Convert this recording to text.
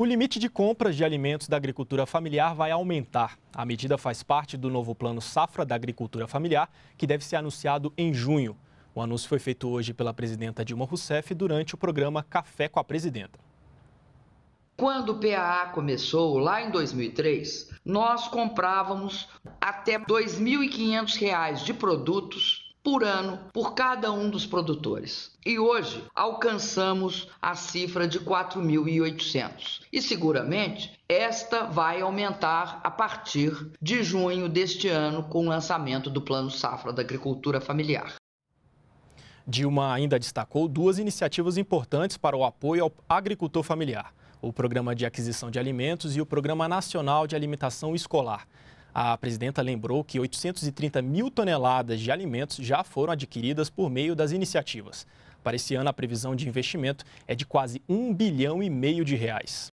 O limite de compras de alimentos da agricultura familiar vai aumentar. A medida faz parte do novo plano Safra da Agricultura Familiar, que deve ser anunciado em junho. O anúncio foi feito hoje pela presidenta Dilma Rousseff durante o programa Café com a Presidenta. Quando o PAA começou, lá em 2003, nós comprávamos até R$ 2.500 de produtos por ano por cada um dos produtores. E hoje alcançamos a cifra de 4.800. E seguramente esta vai aumentar a partir de junho deste ano com o lançamento do Plano Safra da Agricultura Familiar. Dilma ainda destacou duas iniciativas importantes para o apoio ao agricultor familiar: o Programa de Aquisição de Alimentos e o Programa Nacional de Alimentação Escolar. A presidenta lembrou que 830 mil toneladas de alimentos já foram adquiridas por meio das iniciativas. Para esse ano, a previsão de investimento é de quase um bilhão e meio de reais.